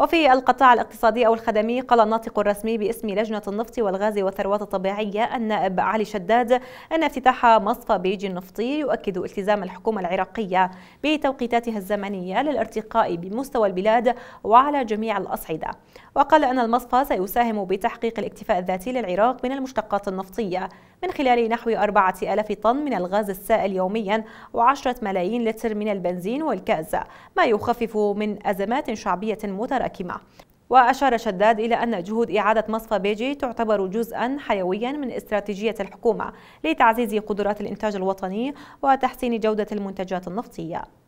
وفي القطاع الاقتصادي أو الخدمي قال الناطق الرسمي باسم لجنة النفط والغاز والثروات الطبيعية النائب علي شداد أن افتتاح مصفى بيجي النفطي يؤكد التزام الحكومة العراقية بتوقيتاتها الزمنية للارتقاء بمستوى البلاد وعلى جميع الأصعدة وقال أن المصفى سيساهم بتحقيق الاكتفاء الذاتي للعراق من المشتقات النفطية من خلال نحو 4000 طن من الغاز السائل يوميا و10 ملايين لتر من البنزين والكاز ما يخفف من أزمات شعبية متراكمة وأشار شداد إلى أن جهود إعادة مصفى بيجي تعتبر جزءا حيويا من استراتيجية الحكومة لتعزيز قدرات الإنتاج الوطني وتحسين جودة المنتجات النفطية